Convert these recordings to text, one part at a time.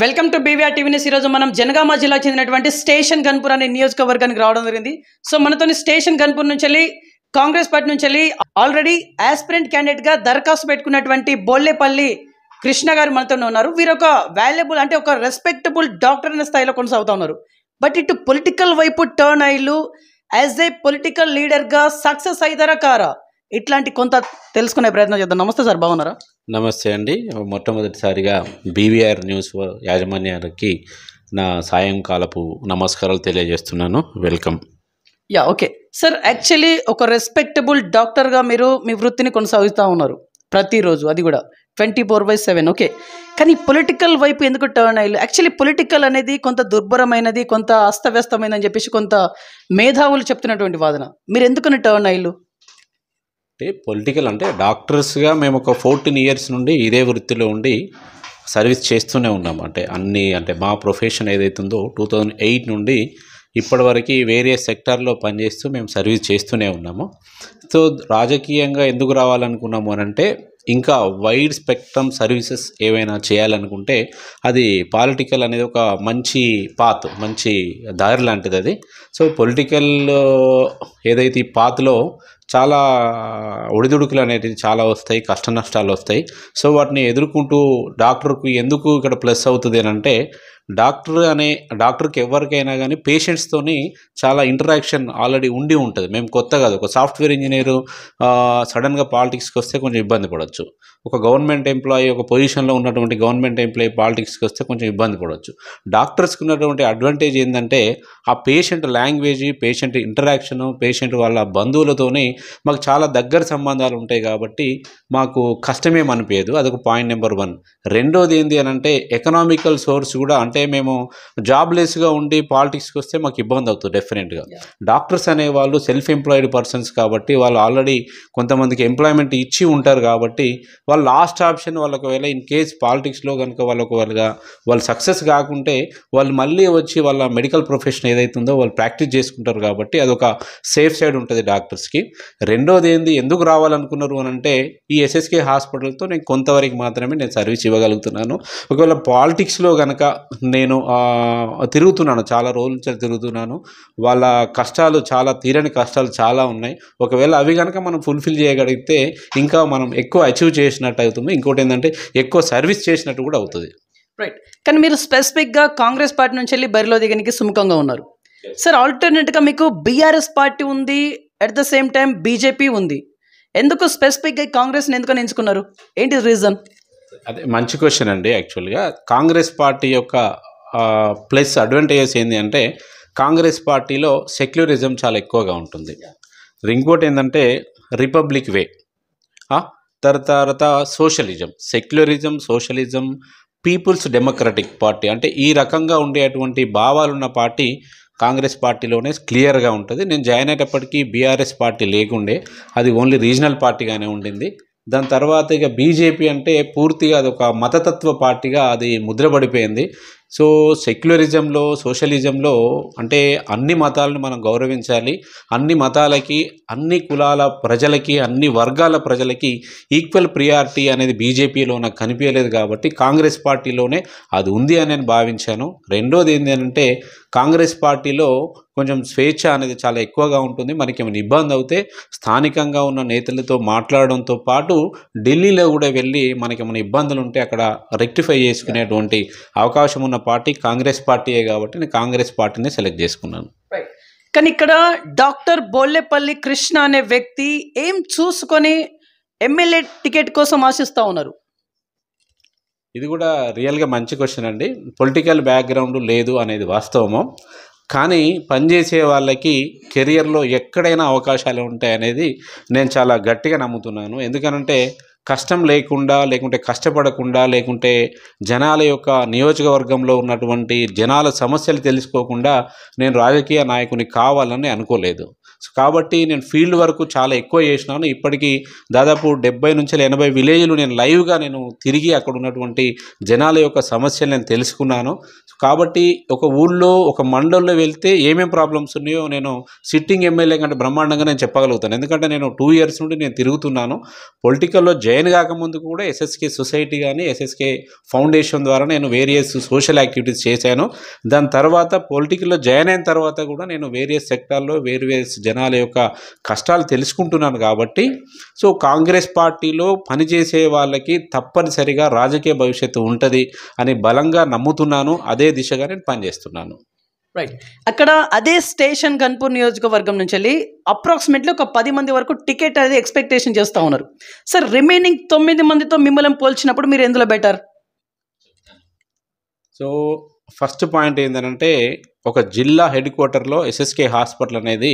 welcome to BVR TV news ఈరోజు మనం జనగామ జిల్లాకు చెందినటువంటి స్టేషన్ గన్పూర్ అనే నియోజకవర్గానికి రావడం జరిగింది సో మనతోని స్టేషన్ గన్పూర్ నుంచి వెళ్ళి కాంగ్రెస్ పార్టీ నుంచి వెళ్ళి ఆల్రెడీ ఆస్పిరెంట్ క్యాండిడేట్గా దరఖాస్తు పెట్టుకున్నటువంటి బోల్లేపల్లి కృష్ణ గారు మనతోనే ఉన్నారు వీరు ఒక వాల్యుబుల్ అంటే ఒక రెస్పెక్టబుల్ డాక్టర్ అనే స్థాయిలో కొనసాగుతూ ఉన్నారు బట్ ఇటు పొలిటికల్ వైపు టర్న్ అయ్యిలు యాజ్ ఏ పొలిటికల్ లీడర్గా సక్సెస్ అయితారా కారా ఇట్లాంటి కొంత తెలుసుకునే ప్రయత్నం చేద్దాం నమస్తే సార్ బాగున్నారా నమస్తే అండి మొట్టమొదటిసారిగా బీవీఆర్ న్యూస్ యాజమాన్యానికి నా సాయంకాలపు నమస్కారాలు తెలియజేస్తున్నాను welcome yeah okay sir actually ఒక రెస్పెక్టబుల్ డాక్టర్గా మీరు మీ వృత్తిని కొనసాగుతూ ఉన్నారు ప్రతిరోజు అది కూడా twenty four by seven okay కానీ పొలిటికల్ వైపు ఎందుకు టర్న్ అయ్యాలి యాక్చువల్లీ పొలిటికల్ అనేది కొంత దుర్భరమైనది కొంత అస్తవ్యస్తమైనది అని చెప్పేసి కొంత మేధావులు చెప్తున్నటువంటి వాదన మీరు ఎందుకని టర్న్ అయ్యారు అంటే పొలిటికల్ అంటే డాక్టర్స్గా మేము ఒక ఫోర్టీన్ ఇయర్స్ నుండి ఇదే వృత్తిలో ఉండి సర్వీస్ చేస్తూనే ఉన్నాం అంటే అన్ని అంటే మా ప్రొఫెషన్ ఏదైతుందో టూ థౌజండ్ ఎయిట్ నుండి ఇప్పటివరకు వేరే సెక్టార్లో పనిచేస్తూ మేము సర్వీస్ చేస్తూనే ఉన్నాము సో రాజకీయంగా ఎందుకు రావాలనుకున్నాము అని అంటే ఇంకా వైడ్ స్పెక్ట్రమ్ సర్వీసెస్ ఏవైనా చేయాలనుకుంటే అది పాలిటికల్ అనేది ఒక మంచి పాత్ మంచి దారి లాంటిది అది సో పొలిటికల్ ఏదైతే ఈ పాత్లో చాలా ఒడిదుడుకులు అనేటివి చాలా వస్తాయి కష్ట నష్టాలు వస్తాయి సో వాటిని ఎదుర్కొంటూ డాక్టర్కు ఎందుకు ఇక్కడ ప్లస్ అవుతుంది అని అంటే డాక్టర్ అనే డాక్టర్కి ఎవరికైనా కానీ పేషెంట్స్తోని చాలా ఇంటరాక్షన్ ఆల్రెడీ ఉండి ఉంటుంది మేము కొత్త కాదు ఒక సాఫ్ట్వేర్ ఇంజనీరు సడన్గా పాలిటిక్స్కి వస్తే కొంచెం ఇబ్బంది పడవచ్చు ఒక గవర్నమెంట్ ఎంప్లాయీ ఒక పొజిషన్లో ఉన్నటువంటి గవర్నమెంట్ ఎంప్లాయీ పాలిటిక్స్కి వస్తే కొంచెం ఇబ్బంది పడవచ్చు డాక్టర్స్కి ఉన్నటువంటి అడ్వాంటేజ్ ఏంటంటే ఆ patient language patient interaction patient వాళ్ళ బంధువులతోని మాకు చాలా దగ్గర సంబంధాలు ఉంటాయి కాబట్టి మాకు కష్టమేమనిపించదు అదొక పాయింట్ నెంబర్ వన్ రెండోది ఏంటి అని అంటే ఎకనామికల్ సోర్స్ కూడా అంటే మేము జాబ్లెస్గా ఉండి పాలిటిక్స్కి వస్తే మాకు ఇబ్బంది అవుతుంది డెఫినెట్గా డాక్టర్స్ అనేవాళ్ళు సెల్ఫ్ ఎంప్లాయిడ్ పర్సన్స్ కాబట్టి వాళ్ళు ఆల్రెడీ కొంతమందికి ఎంప్లాయ్మెంట్ ఇచ్చి ఉంటారు కాబట్టి వాళ్ళు లాస్ట్ ఆప్షన్ వాళ్ళు ఒకవేళ ఇన్ కేస్ పాలిటిక్స్లో కనుక వాళ్ళు ఒకవేళగా వాళ్ళు సక్సెస్ కాకుంటే వాళ్ళు మళ్ళీ వచ్చి వాళ్ళ మెడికల్ ప్రొఫెషన్ ఏదైతుందో వాళ్ళు ప్రాక్టీస్ చేసుకుంటారు కాబట్టి అదొక సేఫ్ సైడ్ ఉంటుంది డాక్టర్స్కి రెండోది ఏంది ఎందుకు రావాలనుకున్నారు అని అంటే ఈ ఎస్ఎస్కే హాస్పిటల్తో నేను కొంతవరకు మాత్రమే నేను సర్వీస్ ఇవ్వగలుగుతున్నాను ఒకవేళ పాలిటిక్స్లో కనుక నేను తిరుగుతున్నాను చాలా రోజుల నుంచి తిరుగుతున్నాను వాళ్ళ కష్టాలు చాలా తీరని కష్టాలు చాలా ఉన్నాయి ఒకవేళ అవి కనుక మనం ఫుల్ఫిల్ చేయగలిగితే ఇంకా మనం ఎక్కువ అచీవ్ చేసినట్టు అవుతుంది ఇంకోటి ఏంటంటే ఎక్కువ సర్వీస్ చేసినట్టు కూడా అవుతుంది రైట్ కానీ మీరు స్పెసిఫిక్గా కాంగ్రెస్ పార్టీ నుంచి వెళ్ళి బరిలో దిగనికి సుముఖంగా ఉన్నారు సార్ ఆల్టర్నేట్గా మీకు బీఆర్ఎస్ పార్టీ ఉంది at the same time BJP ఉంది ఎందుకు స్పెసిఫిక్గా కాంగ్రెస్ని ఎందుకు ఎంచుకున్నారు ఏంటి రీజన్ అదే మంచి క్వశ్చన్ అండి యాక్చువల్గా కాంగ్రెస్ పార్టీ యొక్క ప్లస్ అడ్వాంటేజెస్ ఏంటి అంటే కాంగ్రెస్ పార్టీలో సెక్యులరిజం చాలా ఎక్కువగా ఉంటుంది ఇంకోటి ఏంటంటే రిపబ్లిక్ వే తర్వాత socialism secularism socialism people's democratic party అంటే ఈ రకంగా ఉండేటువంటి భావాలున్న పార్టీ కాంగ్రెస్ పార్టీలోనే క్లియర్గా ఉంటుంది నేను జాయిన్ అయ్యేటప్పటికీ బీఆర్ఎస్ పార్టీ లేకుండే అది ఓన్లీ రీజనల్ పార్టీగానే ఉండింది దాని తర్వాత ఇక బీజేపీ అంటే పూర్తిగా అది ఒక మతతత్వ పార్టీగా అది ముద్రపడిపోయింది సో సెక్యులరిజంలో సోషలిజంలో అంటే అన్ని మతాలను మనం గౌరవించాలి అన్ని మతాలకి అన్ని కులాల ప్రజలకి అన్ని వర్గాల ప్రజలకి ఈక్వల్ ప్రియారిటీ అనేది బీజేపీలో నాకు కనిపించలేదు కాబట్టి కాంగ్రెస్ పార్టీలోనే అది ఉంది అని నేను భావించాను రెండోది ఏంటంటే కాంగ్రెస్ పార్టీలో కొంచెం స్వేచ్ఛ అనేది చాలా ఎక్కువగా ఉంటుంది మనకి ఏమైనా ఇబ్బంది అవుతే స్థానికంగా ఉన్న నేతలతో మాట్లాడడంతో పాటు ఢిల్లీలో కూడా వెళ్ళి మనకి ఏమైనా ఇబ్బందులు ఉంటే అక్కడ రెక్టిఫై చేసుకునేటువంటి అవకాశం ఉన్న పార్టీ కాంగ్రెస్ పార్టీయే కాబట్టి నేను కాంగ్రెస్ పార్టీనే సెలెక్ట్ చేసుకున్నాను కానీ ఇక్కడ డాక్టర్ బోల్లెపల్లి కృష్ణ అనే వ్యక్తి ఏం చూసుకొని ఎమ్మెల్యే టికెట్ కోసం ఆశిస్తూ ఉన్నారు ఇది కూడా రియల్గా మంచి క్వశ్చన్ అండి పొలిటికల్ బ్యాక్గ్రౌండ్ లేదు అనేది వాస్తవము కానీ పనిచేసే వాళ్ళకి కెరియర్లో ఎక్కడైనా అవకాశాలు ఉంటాయనేది నేను చాలా గట్టిగా నమ్ముతున్నాను ఎందుకనంటే కష్టం లేకుండా లేకుంటే కష్టపడకుండా లేకుంటే జనాల యొక్క నియోజకవర్గంలో ఉన్నటువంటి జనాల సమస్యలు తెలుసుకోకుండా నేను రాజకీయ నాయకుని కావాలని అనుకోలేదు కాబట్టి నేను ఫీల్డ్ వరకు చాలా ఎక్కువ చేసినాను ఇప్పటికీ దాదాపు డెబ్బై నుంచి ఎనభై విలేజ్లు నేను లైవ్గా నేను తిరిగి అక్కడ ఉన్నటువంటి జనాల యొక్క సమస్యలు నేను తెలుసుకున్నాను కాబట్టి ఒక ఊళ్ళో ఒక మండలంలో వెళ్తే ఏమేమి ప్రాబ్లమ్స్ ఉన్నాయో నేను సిట్టింగ్ ఎమ్మెల్యే కంటే బ్రహ్మాండంగా నేను చెప్పగలుగుతాను ఎందుకంటే నేను టూ ఇయర్స్ నుండి నేను తిరుగుతున్నాను పొలిటికల్లో జాయిన్ కాకముందు కూడా ఎస్ఎస్కే సొసైటీ కానీ ఎస్ఎస్కే ఫౌండేషన్ ద్వారా నేను వేరియస్ సోషల్ యాక్టివిటీస్ చేశాను దాని తర్వాత పొలిటికల్లో జాయిన్ అయిన తర్వాత కూడా నేను వేరియస్ సెక్టార్లో వేరు వేరియస్ జనాల యొక్క కష్టాలు తెలుసుకుంటున్నాను కాబట్టి సో కాంగ్రెస్ పార్టీలో పనిచేసే వాళ్ళకి తప్పనిసరిగా రాజకీయ భవిష్యత్తు ఉంటుంది అని బలంగా నమ్ముతున్నాను అదే దిశగా నేను పనిచేస్తున్నాను రైట్ అక్కడ అదే స్టేషన్ కన్పూర్ నియోజకవర్గం నుంచి వెళ్ళి అప్రాక్సిమేట్లీ ఒక పది మంది వరకు టికెట్ అనేది ఎక్స్పెక్టేషన్ చేస్తూ ఉన్నారు సార్ రిమైనింగ్ తొమ్మిది మందితో మిమ్మల్ని పోల్చినప్పుడు మీరు ఎందులో బెటర్ సో ఫస్ట్ పాయింట్ ఏంటంటే ఒక జిల్లా హెడ్ క్వార్టర్లో ఎస్ఎస్కే హాస్పిటల్ అనేది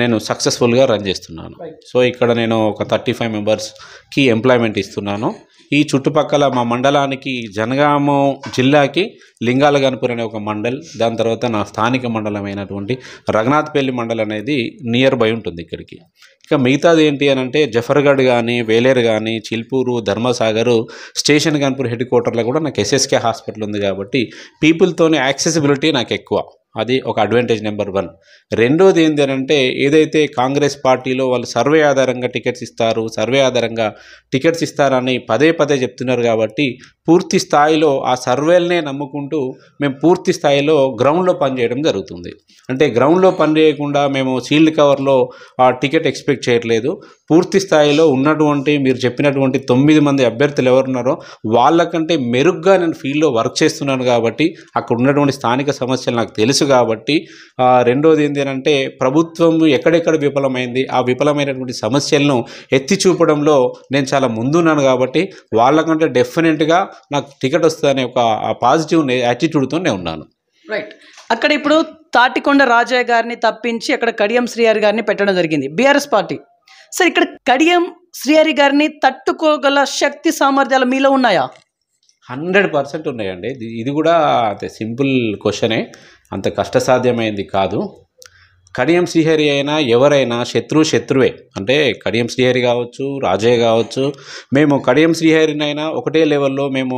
నేను సక్సెస్ఫుల్గా రన్ చేస్తున్నాను సో ఇక్కడ నేను ఒక థర్టీ ఫైవ్ మెంబర్స్కి ఎంప్లాయ్మెంట్ ఇస్తున్నాను ఈ చుట్టుపక్కల మా మండలానికి జనగామ జిల్లాకి లింగాలగనపూర్ అనే ఒక మండల్ దాని తర్వాత నా స్థానిక మండలం అయినటువంటి రఘునాథ్పల్లి మండలం అనేది నియర్ బై ఉంటుంది ఇక్కడికి ఇక మిగతాది ఏంటి అని అంటే జఫర్గఢ్ కానీ వేలేరు కానీ చిల్పూరు ధర్మసాగరు స్టేషన్ గన్పూర్ హెడ్ క్వార్టర్లో కూడా నాకు ఎస్ఎస్కే హాస్పిటల్ ఉంది కాబట్టి పీపుల్తోని యాక్సెసిబిలిటీ నాకు ఎక్కువ అది ఒక అడ్వాంటేజ్ నెంబర్ వన్ రెండోది ఏంటి అంటే ఏదైతే కాంగ్రెస్ పార్టీలో వాళ్ళు సర్వే ఆధారంగా టికెట్స్ ఇస్తారు సర్వే ఆధారంగా టికెట్స్ ఇస్తారని పదే పదే చెప్తున్నారు కాబట్టి పూర్తి స్థాయిలో ఆ సర్వేలనే నమ్ముకుంటూ మేము పూర్తి స్థాయిలో గ్రౌండ్లో పనిచేయడం జరుగుతుంది అంటే గ్రౌండ్లో పనిచేయకుండా మేము సీల్డ్ కవర్లో ఆ టికెట్ ఎక్స్పెక్ట్ చేయట్లేదు పూర్తి స్థాయిలో ఉన్నటువంటి మీరు చెప్పినటువంటి తొమ్మిది మంది అభ్యర్థులు ఎవరున్నారో వాళ్ళకంటే మెరుగ్గా నేను ఫీల్డ్లో వర్క్ చేస్తున్నాను కాబట్టి అక్కడ ఉన్నటువంటి స్థానిక సమస్యలు నాకు తెలుసు కాబట్టి రెండోది ఏంటంటే ప్రభుత్వం ఎక్కడెక్కడ విఫలమైంది ఆ విఫలమైనటువంటి సమస్యలను ఎత్తి చూపడంలో నేను చాలా ముందున్నాను కాబట్టి వాళ్ళకంటే డెఫినెట్గా నాకు టికెట్ వస్తుంది అనే ఒక పాజిటివ్ యాటిట్యూడ్తో నేను ఉన్నాను రైట్ అక్కడ ఇప్పుడు తాటికొండ రాజయ్య గారిని తప్పించి అక్కడ కడియం శ్రీహరి గారిని పెట్టడం జరిగింది బీఆర్ఎస్ పార్టీ సార్ ఇక్కడ కడియం శ్రీహరి గారిని తట్టుకోగల శక్తి సామర్థ్యాలు మీలో ఉన్నాయా హండ్రెడ్ పర్సెంట్ ఉన్నాయండి ఇది కూడా సింపుల్ క్వశ్చనే అంత కష్టసాధ్యమైంది కాదు కడియం శ్రీహరి అయినా ఎవరైనా శత్రు శత్రువే అంటే కడియం శ్రీహరి కావచ్చు రాజే కావచ్చు మేము కడియం శ్రీహరినైనా ఒకటే లెవెల్లో మేము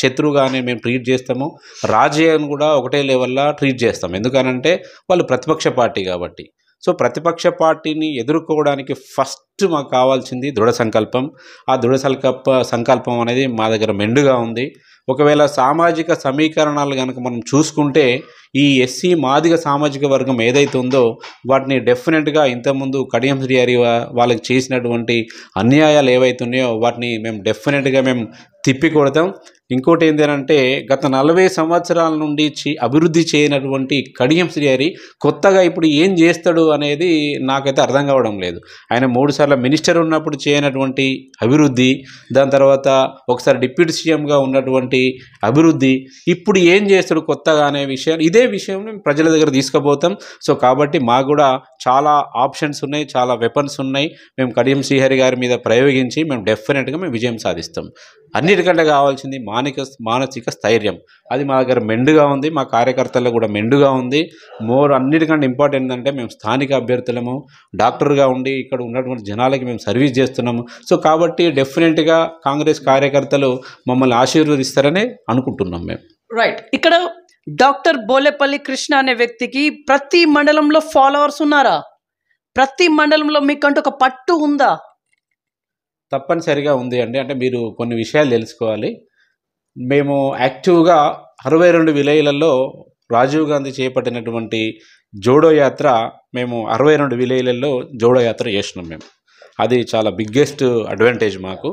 శత్రువుగానే మేము ట్రీట్ చేస్తాము రాజే అని కూడా ఒకటే లెవెల్లో ట్రీట్ చేస్తాం ఎందుకనంటే వాళ్ళు ప్రతిపక్ష పార్టీ కాబట్టి సో ప్రతిపక్ష పార్టీని ఎదుర్కోవడానికి ఫస్ట్ మాకు కావాల్సింది దృఢ సంకల్పం ఆ దృఢ సంకల్ప సంకల్పం అనేది మా దగ్గర మెండుగా ఉంది ఒకవేళ సామాజిక సమీకరణాలు కనుక మనం చూసుకుంటే ఈ ఎస్సీ మాదిగ సామాజిక వర్గం ఏదైతే ఉందో వాటిని డెఫినెట్గా ఇంతకుముందు కడియం శ్రీహరి వాళ్ళకి చేసినటువంటి అన్యాయాలు ఏవైతున్నాయో వాటిని మేము డెఫినెట్గా మేము తిప్పికొడతాం ఇంకోటి ఏంటంటే గత నలభై సంవత్సరాల నుండి అభివృద్ధి చేయనటువంటి కడియం శ్రీహరి కొత్తగా ఇప్పుడు ఏం చేస్తాడు అనేది నాకైతే అర్థం కావడం లేదు ఆయన మూడుసార్లు మినిస్టర్ ఉన్నప్పుడు చేయనటువంటి అభివృద్ధి దాని తర్వాత ఒకసారి డిప్యూటీ సీఎంగా ఉన్నటువంటి అభివృద్ధి ఇప్పుడు ఏం చేస్తాడు కొత్తగా అనే విషయాన్ని ఇదే విషయం ప్రజల దగ్గర తీసుకుపోతాం సో కాబట్టి మాకు కూడా చాలా ఆప్షన్స్ ఉన్నాయి చాలా వెపన్స్ ఉన్నాయి మేము కడియం శ్రీహరి గారి మీద ప్రయోగించి మేము డెఫినెట్గా మేము విజయం సాధిస్తాం అన్నిటికంటే కావాల్సింది మా మానిక మానసిక స్థైర్యం అది మా దగ్గర మెండుగా ఉంది మా కార్యకర్తల్లో కూడా మెండుగా ఉంది మోర్ అన్నిటికంటే ఇంపార్టెంట్ ఏంటంటే మేము స్థానిక అభ్యర్థులము డాక్టర్గా ఉండి ఇక్కడ ఉన్నటువంటి జనాలకి మేము సర్వీస్ చేస్తున్నాము సో కాబట్టి డెఫినెట్గా కాంగ్రెస్ కార్యకర్తలు మమ్మల్ని ఆశీర్వదిస్తారని అనుకుంటున్నాం మేము రైట్ ఇక్కడ డాక్టర్ బోలేపల్లి కృష్ణ అనే వ్యక్తికి ప్రతి మండలంలో ఫాలోవర్స్ ఉన్నారా ప్రతి మండలంలో మీకంటూ ఒక పట్టు ఉందా తప్పనిసరిగా ఉంది అండి అంటే మీరు కొన్ని విషయాలు తెలుసుకోవాలి మేము యాక్టివ్గా అరవై రెండు విలేజ్లలో రాజీవ్ గాంధీ చేపట్టినటువంటి జోడో యాత్ర మేము అరవై రెండు విలేజ్లలో జోడో యాత్ర చేసినాం మేము అది చాలా బిగ్గెస్ట్ అడ్వాంటేజ్ మాకు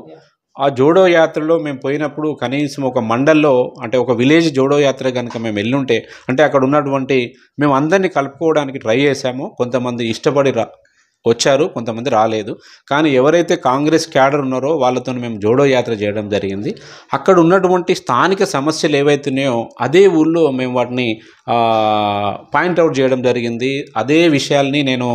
ఆ జోడో యాత్రలో మేము పోయినప్పుడు కనీసం ఒక మండల్లో అంటే ఒక విలేజ్ జోడో యాత్ర కనుక మేము వెళ్ళుంటే అంటే అక్కడ ఉన్నటువంటి మేము అందరినీ కలుపుకోవడానికి ట్రై చేశాము కొంతమంది ఇష్టపడి వచ్చారు కొంతమంది రాలేదు కానీ ఎవరైతే కాంగ్రెస్ క్యాడర్ ఉన్నారో వాళ్ళతో మేము జోడో యాత్ర చేయడం జరిగింది అక్కడ ఉన్నటువంటి స్థానిక సమస్యలు ఏవైతున్నాయో అదే ఊళ్ళో మేము వాటిని పాయింట్అవుట్ చేయడం జరిగింది అదే విషయాల్ని నేను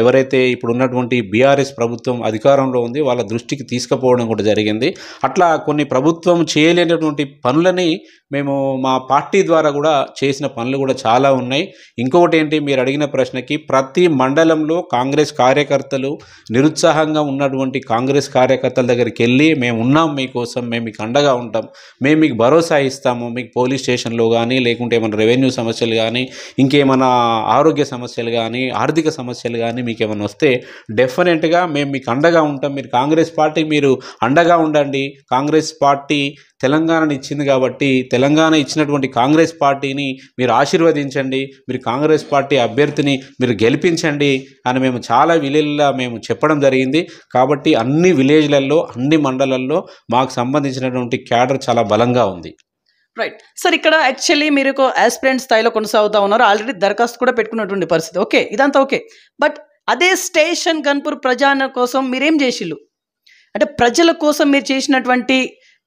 ఎవరైతే ఇప్పుడు ఉన్నటువంటి బీఆర్ఎస్ ప్రభుత్వం అధికారంలో ఉంది వాళ్ళ దృష్టికి తీసుకుపోవడం కూడా జరిగింది అట్లా కొన్ని ప్రభుత్వం చేయలేనటువంటి పనులని మేము మా పార్టీ ద్వారా కూడా చేసిన పనులు కూడా చాలా ఉన్నాయి ఇంకొకటి ఏంటి మీరు అడిగిన ప్రశ్నకి ప్రతి మండలంలో కాంగ్రెస్ కార్యకర్తలు నిరుత్సాహంగా ఉన్నటువంటి కాంగ్రెస్ కార్యకర్తల దగ్గరికి వెళ్ళి మేము ఉన్నాం మీకోసం మేము మీకు అండగా ఉంటాం మేము మీకు భరోసా ఇస్తాము మీకు పోలీస్ స్టేషన్లో కానీ లేకుంటే ఏమైనా రెవెన్యూ భూమి సమస్యలు కానీ ఇంకేమైనా ఆరోగ్య సమస్యలు కానీ ఆర్థిక సమస్యలు కానీ మీకు ఏమైనా వస్తే డెఫినెట్గా మేము మీకు అండగా ఉంటాం మీరు కాంగ్రెస్ పార్టీ మీరు అండగా ఉండండి కాంగ్రెస్ పార్టీ తెలంగాణని ఇచ్చింది కాబట్టి తెలంగాణ ఇచ్చినటువంటి కాంగ్రెస్ పార్టీని మీరు ఆశీర్వదించండి మీరు కాంగ్రెస్ పార్టీ అభ్యర్థిని మీరు గెలిపించండి అని మేము చాలా విలేజ్లో మేము చెప్పడం జరిగింది కాబట్టి అన్ని విలేజ్లలో అన్ని మండలాల్లో మాకు సంబంధించినటువంటి క్యాడర్ చాలా బలంగా ఉంది రైట్ సార్ ఇక్కడ యాక్చువల్లీ మీరు ఆస్పిరెంట్ స్థాయిలో కొనసాగుతూ ఉన్నారు ఆల్రెడీ దరఖాస్తు కూడా పెట్టుకున్నటువంటి పరిస్థితి ఓకే ఇదంతా ఓకే బట్ అదే స్టేషన్ గన్పూర్ ప్రజాన కోసం మీరేం చేసిళ్ళు అంటే ప్రజల కోసం మీరు చేసినటువంటి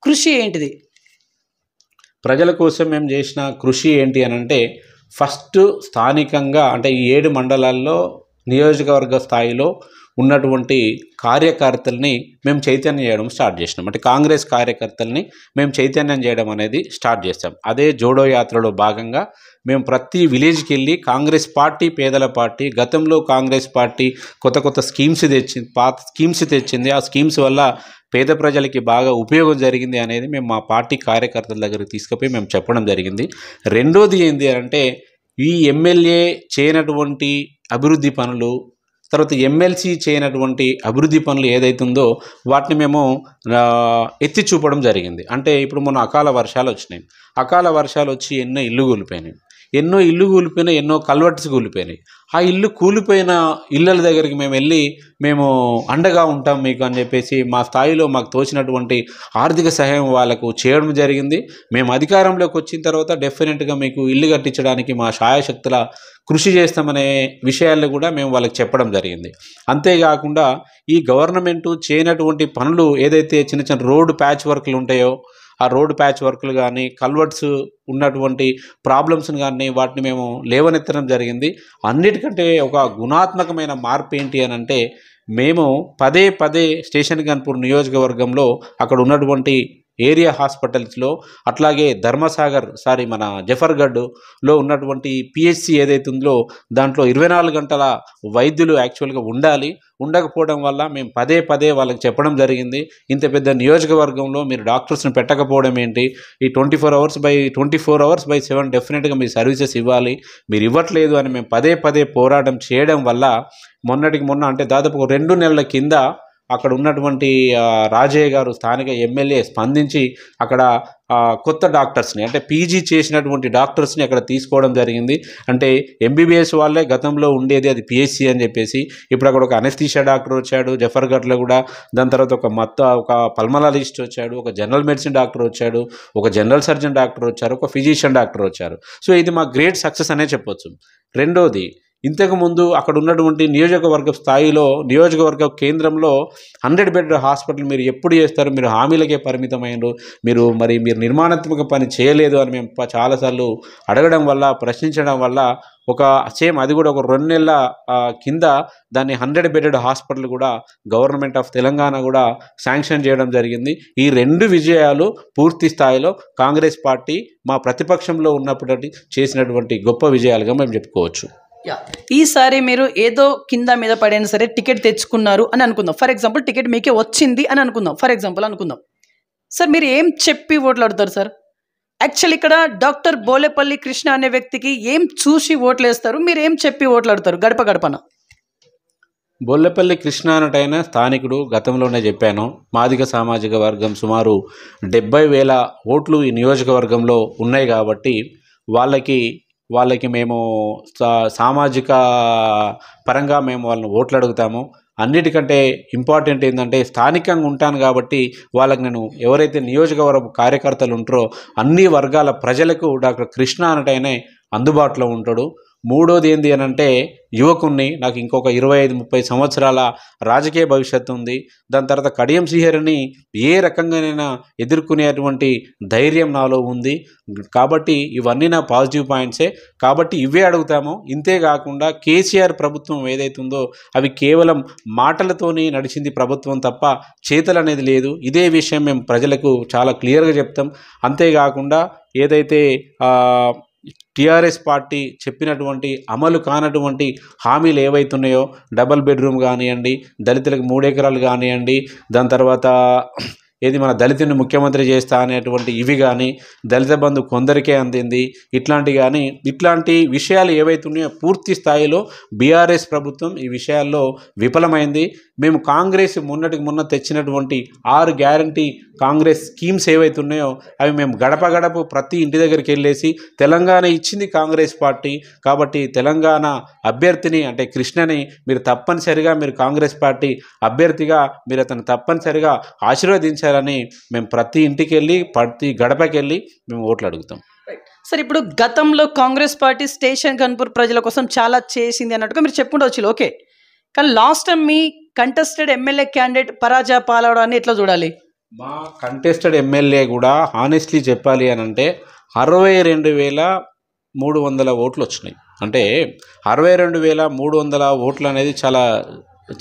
కృషి ఏంటిది ప్రజల కోసం మేము చేసిన కృషి ఏంటి అని అంటే ఫస్ట్ స్థానికంగా అంటే ఈ ఏడు మండలాల్లో నియోజకవర్గ స్థాయిలో ఉన్నటువంటి కార్యకర్తల్ని మేము చైతన్యం చేయడం స్టార్ట్ చేసినాం అంటే కాంగ్రెస్ కార్యకర్తల్ని మేము చైతన్యం చేయడం అనేది స్టార్ట్ చేస్తాం అదే జోడో యాత్రలో భాగంగా మేము ప్రతి విలేజ్కి వెళ్ళి కాంగ్రెస్ పార్టీ పేదల పార్టీ గతంలో కాంగ్రెస్ పార్టీ కొత్త కొత్త స్కీమ్స్ తెచ్చింది పాత స్కీమ్స్ తెచ్చింది ఆ స్కీమ్స్ వల్ల పేద ప్రజలకి బాగా ఉపయోగం జరిగింది అనేది మేము మా పార్టీ కార్యకర్తల దగ్గరికి తీసుకుపోయి మేము చెప్పడం జరిగింది రెండోది ఏంటి అంటే ఈ ఎమ్మెల్యే చేయనటువంటి అభివృద్ధి పనులు తర్వాత ఎమ్మెల్సీ చేయనటువంటి అభివృద్ధి పనులు ఏదైతుందో వాటిని మేము ఎత్తి చూపడం జరిగింది అంటే ఇప్పుడు మొన్న అకాల వర్షాలు వచ్చినాయి అకాల వర్షాలు వచ్చి ఎన్నో ఇల్లు కూలిపోయినాయి ఎన్నో ఇల్లు కూలిపోయినాయి ఎన్నో కల్వర్ట్స్ కూలిపోయినాయి ఆ ఇల్లు కూలిపోయిన ఇళ్ళల దగ్గరికి మేము వెళ్ళి మేము అండగా ఉంటాం మీకు అని చెప్పేసి మా స్థాయిలో మాకు తోచినటువంటి ఆర్థిక సహాయం వాళ్ళకు చేయడం జరిగింది మేము అధికారంలోకి వచ్చిన తర్వాత డెఫినెట్గా మీకు ఇల్లు కట్టించడానికి మా సాయశక్తుల కృషి చేస్తామనే విషయాల్లో కూడా మేము వాళ్ళకి చెప్పడం జరిగింది అంతేకాకుండా ఈ గవర్నమెంటు చేయనటువంటి పనులు ఏదైతే చిన్న చిన్న రోడ్డు ప్యాచ్ వర్క్లు ఉంటాయో ఆ రోడ్ ప్యాచ్ వర్క్లు కానీ కల్వర్ట్స్ ఉన్నటువంటి ప్రాబ్లమ్స్ని కానీ వాటిని మేము లేవనెత్తడం జరిగింది అన్నిటికంటే ఒక గుణాత్మకమైన మార్పు ఏంటి అని అంటే మేము పదే పదే స్టేషన్ గన్పూర్ నియోజకవర్గంలో అక్కడ ఉన్నటువంటి ఏరియా హాస్పిటల్స్లో అట్లాగే ధర్మసాగర్ సారీ మన జఫర్గఢ్లో ఉన్నటువంటి పిహెచ్సి ఏదైతే ఉందో దాంట్లో ఇరవై నాలుగు గంటల వైద్యులు యాక్చువల్గా ఉండాలి ఉండకపోవడం వల్ల మేము పదే పదే వాళ్ళకి చెప్పడం జరిగింది ఇంత పెద్ద నియోజకవర్గంలో మీరు డాక్టర్స్ని పెట్టకపోవడం ఏంటి ఈ twenty four hours by twenty four hours by seven డెఫినెట్గా మీ సర్వీసెస్ ఇవ్వాలి మీరు ఇవ్వట్లేదు అని మేము పదే పదే పోరాటం చేయడం వల్ల మొన్నటికి మొన్న అంటే దాదాపు రెండు నెలల కింద అక్కడ ఉన్నటువంటి రాజయ్య గారు స్థానిక ఎమ్మెల్యే స్పందించి అక్కడ కొత్త డాక్టర్స్ని అంటే పీజీ చేసినటువంటి డాక్టర్స్ని అక్కడ తీసుకోవడం జరిగింది అంటే ఎంబీబీఎస్ వాళ్ళే గతంలో ఉండేది అది పిహెచ్సి అని చెప్పేసి ఇప్పుడు అక్కడ ఒక అనెస్థీషియా డాక్టర్ వచ్చాడు జఫర్ఘట్లో కూడా దాని తర్వాత ఒక మత్త ఒక పల్మనాలజిస్ట్ వచ్చాడు ఒక జనరల్ మెడిసిన్ డాక్టర్ వచ్చాడు ఒక జనరల్ సర్జన్ డాక్టర్ వచ్చారు ఒక ఫిజిషియన్ డాక్టర్ వచ్చారు సో ఇది మా గ్రేట్ సక్సెస్ అనే చెప్పొచ్చు రెండోది ఇంతకుముందు అక్కడ ఉన్నటువంటి నియోజకవర్గ స్థాయిలో నియోజకవర్గ కేంద్రంలో హండ్రెడ్ బెడ్ హాస్పిటల్ మీరు ఎప్పుడు చేస్తారు మీరు హామీలకే పరిమితమైనరు మీరు మరి మీరు నిర్మాణాత్మక పని చేయలేదు అని మేము చాలాసార్లు అడగడం వల్ల ప్రశ్నించడం వల్ల ఒక సేమ్ అది కూడా ఒక రెండు నెలల కింద దాన్ని హండ్రెడ్ బెడెడ్ హాస్పిటల్ కూడా గవర్నమెంట్ ఆఫ్ తెలంగాణ కూడా శాంక్షన్ చేయడం జరిగింది ఈ రెండు విజయాలు పూర్తి స్థాయిలో కాంగ్రెస్ పార్టీ మా ప్రతిపక్షంలో ఉన్నప్పటి చేసినటువంటి గొప్ప విజయాలుగా మేము చెప్పుకోవచ్చు ఈసారి మీరు ఏదో కింద మీద పడైనా సరే టికెట్ తెచ్చుకున్నారు అని అనుకుందాం ఫర్ ఎగ్జాంపుల్ టికెట్ మీకే వచ్చింది అని అనుకుందాం ఫర్ ఎగ్జాంపుల్ అనుకుందాం సార్ మీరు ఏం చెప్పి ఓట్లాడతారు సార్ యాక్చువల్ ఇక్కడ డాక్టర్ బోలేపల్లి కృష్ణ అనే వ్యక్తికి ఏం చూసి ఓట్లేస్తారు మీరు ఏం చెప్పి ఓట్లాడతారు గడప గడపన బొల్లపల్లి కృష్ణ అనటైన స్థానికుడు గతంలోనే చెప్పాను మాదిక సామాజిక వర్గం సుమారు డెబ్బై వేల ఓట్లు ఈ నియోజకవర్గంలో ఉన్నాయి కాబట్టి వాళ్ళకి వాళ్ళకి మేము సా సామాజిక పరంగా మేము వాళ్ళని ఓట్లు అడుగుతాము అన్నిటికంటే ఇంపార్టెంట్ ఏంటంటే స్థానికంగా ఉంటాను కాబట్టి వాళ్ళకి నేను ఎవరైతే నియోజకవర్గ కార్యకర్తలు ఉంటారో అన్ని వర్గాల ప్రజలకు డాక్టర్ కృష్ణ అనటైనే అందుబాటులో ఉంటాడు మూడోది ఏంది అని అంటే యువకుణ్ణి నాకు ఇంకొక ఇరవై ఐదు ముప్పై సంవత్సరాల రాజకీయ భవిష్యత్తు ఉంది దాని తర్వాత కడియం శ్రీహరిని ఏ రకంగానైనా ఎదుర్కొనేటువంటి ధైర్యం నాలో ఉంది కాబట్టి ఇవన్నీ నా పాజిటివ్ పాయింట్సే కాబట్టి ఇవే అడుగుతాము ఇంతే కాకుండా కేసీఆర్ ప్రభుత్వం ఏదైతుందో అవి కేవలం మాటలతోనే నడిచింది ప్రభుత్వం తప్ప చేతలు అనేది లేదు ఇదే విషయం మేము ప్రజలకు చాలా క్లియర్గా చెప్తాం అంతేకాకుండా ఏదైతే టీఆర్ఎస్ పార్టీ చెప్పినటువంటి అమలు కానటువంటి హామీలు ఏవైతున్నాయో డబల్ బెడ్రూమ్ కానివ్వండి దళితులకు మూడెకరాలు కానివ్వండి దాని తర్వాత ఏది మన దళితుని ముఖ్యమంత్రి చేస్తా అనేటువంటి ఇవి కానీ దళిత బంధు కొందరికే అందింది ఇట్లాంటివి కానీ ఇట్లాంటి విషయాలు ఏవైతున్నాయో పూర్తి స్థాయిలో బీఆర్ఎస్ ప్రభుత్వం ఈ విషయాల్లో విఫలమైంది మేము కాంగ్రెస్ మొన్నటికి మొన్న తెచ్చినటువంటి ఆరు గ్యారంటీ కాంగ్రెస్ స్కీమ్స్ ఏవైతే ఉన్నాయో అవి మేము గడప గడప ప్రతి ఇంటి దగ్గరికి వెళ్ళేసి తెలంగాణ ఇచ్చింది కాంగ్రెస్ పార్టీ కాబట్టి తెలంగాణ అభ్యర్థిని అంటే కృష్ణని మీరు తప్పనిసరిగా మీరు కాంగ్రెస్ పార్టీ అభ్యర్థిగా మీరు అతను తప్పనిసరిగా ఆశీర్వదించాలని మేము ప్రతి ఇంటికి వెళ్ళి ప్రతి గడపకి వెళ్ళి మేము ఓట్లు అడుగుతాం సార్ ఇప్పుడు గతంలో కాంగ్రెస్ పార్టీ స్టేషన్ కన్పూర్ ప్రజల కోసం చాలా చేసింది అన్నట్టుగా మీరు వచ్చి ఓకే కానీ లాస్ట్ టైం మీ కంటెస్టెడ్ ఎమ్మెల్యే క్యాండిడేట్ పరాజయ పాలవడం అని ఎట్లా చూడాలి మా కంటెస్టెడ్ ఎమ్మెల్యే కూడా హానెస్ట్లీ చెప్పాలి అని అంటే అరవై రెండు వేల మూడు వందల ఓట్లు వచ్చినాయి అంటే అరవై రెండు వేల మూడు వందల ఓట్లు అనేది చాలా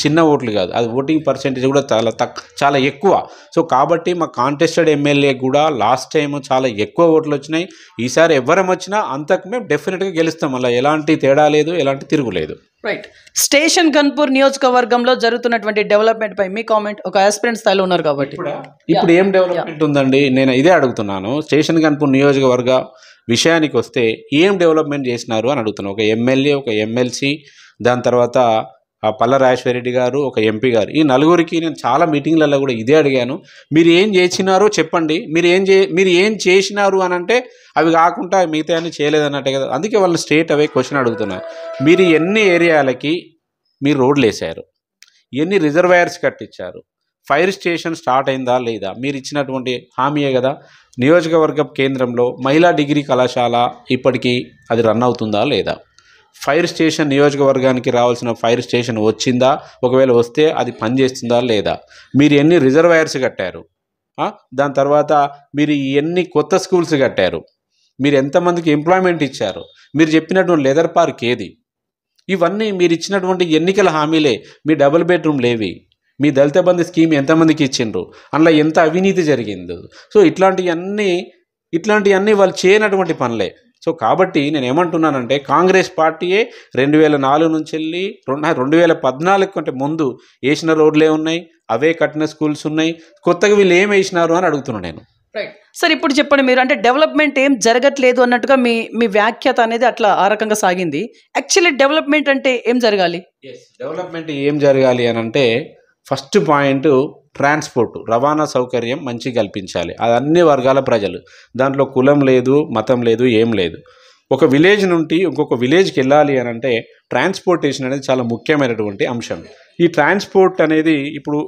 చిన్న ఓట్లు కాదు అది ఓటింగ్ పర్సెంటేజ్ కూడా చాలా తక్ చాలా ఎక్కువ సో కాబట్టి మా కాంటెస్టెడ్ ఎమ్మెల్యే కూడా లాస్ట్ టైం చాలా ఎక్కువ ఓట్లు వచ్చినాయి ఈసారి ఎవరం వచ్చినా అంతకు మేము డెఫినెట్గా గెలుస్తాం అలా ఎలాంటి తేడా లేదు ఎలాంటి తిరుగులేదు రైట్ స్టేషన్ గన్పూర్ నియోజకవర్గంలో జరుగుతున్నటువంటి డెవలప్మెంట్ పై మీ కామెంట్ ఒక ఆస్పిరెంట్ స్థాయిలో ఉన్నారు కాబట్టి ఇప్పుడు ఏం డెవలప్మెంట్ ఉందండి నేను ఇదే అడుగుతున్నాను స్టేషన్ గన్పూర్ నియోజకవర్గ విషయానికి వస్తే ఏం డెవలప్మెంట్ చేసినారు అని అడుగుతున్నాను ఒక ఎమ్మెల్యే ఒక ఎమ్మెల్సీ దాని తర్వాత పల్ల రాజేశ్వరరెడ్డి గారు ఒక ఎంపీ గారు ఈ నలుగురికి నేను చాలా మీటింగ్లలో కూడా ఇదే అడిగాను మీరు ఏం చేసినారో చెప్పండి మీరు ఏం చే మీరు ఏం చేసినారు అని అంటే అవి కాకుండా మిగతా అన్ని చేయలేదన్నట్టే కదా అందుకే వాళ్ళు స్టేట్ అవే క్వశ్చన్ అడుగుతున్నారు మీరు ఎన్ని ఏరియాలకి మీరు రోడ్లు వేశారు ఎన్ని రిజర్వాయర్స్ కట్టించారు ఫైర్ స్టేషన్ స్టార్ట్ అయిందా లేదా మీరు ఇచ్చినటువంటి హామీయే కదా నియోజకవర్గ కేంద్రంలో మహిళా డిగ్రీ కళాశాల ఇప్పటికీ అది రన్ అవుతుందా లేదా ఫైర్ స్టేషన్ నియోజకవర్గానికి రావాల్సిన ఫైర్ స్టేషన్ వచ్చిందా ఒకవేళ వస్తే అది పనిచేస్తుందా లేదా మీరు ఎన్ని రిజర్వాయర్స్ కట్టారు దాని తర్వాత మీరు ఎన్ని కొత్త స్కూల్స్ కట్టారు మీరు ఎంతమందికి ఎంప్లాయ్మెంట్ ఇచ్చారు మీరు చెప్పినటువంటి లెదర్ పార్క్ ఏది ఇవన్నీ మీరు ఇచ్చినటువంటి ఎన్నికల హామీలే మీ డబుల్ బెడ్రూమ్ లేవి మీ దళిత బంధు స్కీమ్ ఎంతమందికి ఇచ్చిండ్రు అందులో ఎంత అవినీతి జరిగిందో సో ఇట్లాంటివన్నీ ఇట్లాంటివన్నీ వాళ్ళు చేయనటువంటి పనులే సో కాబట్టి నేను ఏమంటున్నానంటే కాంగ్రెస్ పార్టీయే రెండు వేల నాలుగు నుంచి వెళ్ళి రెండు రెండు వేల పద్నాలుగు కంటే ముందు వేసిన రోడ్లే ఉన్నాయి అవే కట్టిన స్కూల్స్ ఉన్నాయి కొత్తగా వీళ్ళు ఏం వేసినారు అని అడుగుతున్నాను నేను సార్ ఇప్పుడు చెప్పండి మీరు అంటే డెవలప్మెంట్ ఏం జరగట్లేదు అన్నట్టుగా మీ మీ వ్యాఖ్యత అనేది అట్లా ఆ రకంగా సాగింది యాక్చువల్లీ డెవలప్మెంట్ అంటే ఏం జరగాలి డెవలప్మెంట్ ఏం జరగాలి అని అంటే ఫస్ట్ పాయింట్ ట్రాన్స్పోర్ట్ రవాణా సౌకర్యం మంచి కల్పించాలి అది అన్ని వర్గాల ప్రజలు దాంట్లో కులం లేదు మతం లేదు ఏం లేదు ఒక విలేజ్ నుండి ఇంకొక విలేజ్కి వెళ్ళాలి అని అంటే ట్రాన్స్పోర్టేషన్ అనేది చాలా ముఖ్యమైనటువంటి అంశం ఈ ట్రాన్స్పోర్ట్ అనేది ఇప్పుడు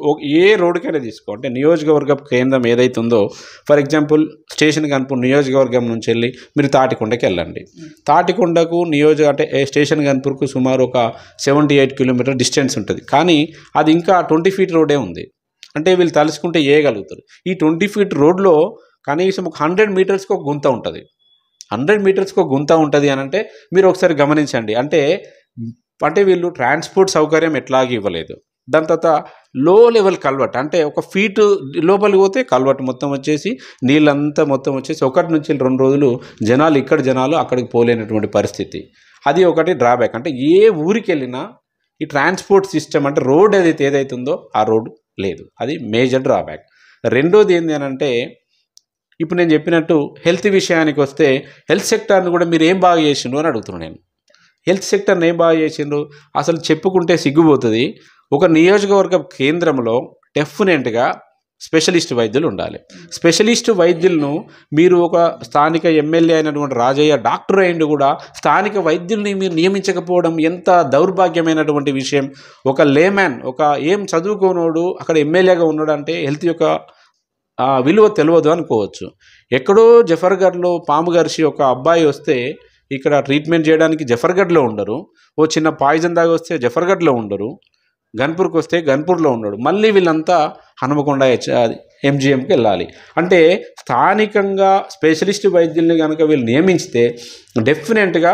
ఏ రోడ్డుకైనా తీసుకో అంటే నియోజకవర్గ కేంద్రం ఏదైతే ఉందో ఫర్ ఎగ్జాంపుల్ స్టేషన్ కనుపూర్ నియోజకవర్గం నుంచి వెళ్ళి మీరు తాటికొండకి వెళ్ళండి తాటికొండకు నియోజక అంటే స్టేషన్ కనుపూర్కు సుమారు ఒక సెవెంటీ ఎయిట్ కిలోమీటర్ డిస్టెన్స్ ఉంటుంది కానీ అది ఇంకా ట్వంటీ ఫీట్ రోడే ఉంది అంటే వీళ్ళు తలుచుకుంటే వేయగలుగుతారు ఈ ట్వంటీ ఫీట్ రోడ్లో కనీసం ఒక హండ్రెడ్ మీటర్స్కి ఒక గుంత ఉంటుంది హండ్రెడ్ మీటర్స్కి ఒక గుంత ఉంటుంది అని అంటే మీరు ఒకసారి గమనించండి అంటే అంటే వీళ్ళు ట్రాన్స్పోర్ట్ సౌకర్యం ఎట్లాగే ఇవ్వలేదు దాని తర్వాత లో లెవెల్ కల్వర్ట్ అంటే ఒక ఫీటు లోపలికి పోతే కల్వర్ట్ మొత్తం వచ్చేసి నీళ్ళంతా మొత్తం వచ్చేసి ఒకటి నుంచి రెండు రోజులు జనాలు ఇక్కడ జనాలు అక్కడికి పోలేనటువంటి పరిస్థితి అది ఒకటి డ్రాబ్యాక్ అంటే ఏ ఊరికి వెళ్ళినా ఈ ట్రాన్స్పోర్ట్ సిస్టమ్ అంటే రోడ్ ఏదైతే ఏదైతుందో ఆ రోడ్డు లేదు అది మేజర్ డ్రాబ్యాక్ రెండోది ఏంటి అంటే ఇప్పుడు నేను చెప్పినట్టు హెల్త్ విషయానికి వస్తే హెల్త్ సెక్టార్ని కూడా మీరు ఏం బాగా చేసిండ్రు అని అడుగుతున్నాను నేను హెల్త్ సెక్టర్ని ఏం బాగా చేసిండ్రు అసలు చెప్పుకుంటే సిగ్గుపోతుంది ఒక నియోజకవర్గ కేంద్రంలో డెఫినెట్గా స్పెషలిస్ట్ వైద్యులు ఉండాలి స్పెషలిస్ట్ వైద్యులను మీరు ఒక స్థానిక ఎమ్మెల్యే అయినటువంటి రాజయ్య డాక్టర్ అయిండు కూడా స్థానిక వైద్యుల్ని మీరు నియమించకపోవడం ఎంత దౌర్భాగ్యమైనటువంటి విషయం ఒక లేమ్యాన్ ఒక ఏం చదువుకోనోడు అక్కడ ఎమ్మెల్యేగా ఉన్నాడు అంటే హెల్త్ యొక్క విలువ తెలియదు అనుకోవచ్చు ఎక్కడో జఫర్గఢ్లో పాము గర్షి ఒక అబ్బాయి వస్తే ఇక్కడ ట్రీట్మెంట్ చేయడానికి జఫర్గఢ్లో ఉండరు ఓ చిన్న పాయిజన్ దాగా వస్తే జఫర్గఢ్లో ఉండరు గన్పూర్కి వస్తే గన్పూర్లో ఉన్నాడు మళ్ళీ వీళ్ళంతా హనుమకొండ ఎంజిఎంకి వెళ్ళాలి అంటే స్థానికంగా స్పెషలిస్ట్ వైద్యుల్ని కనుక వీళ్ళు నియమించితే డెఫినెట్గా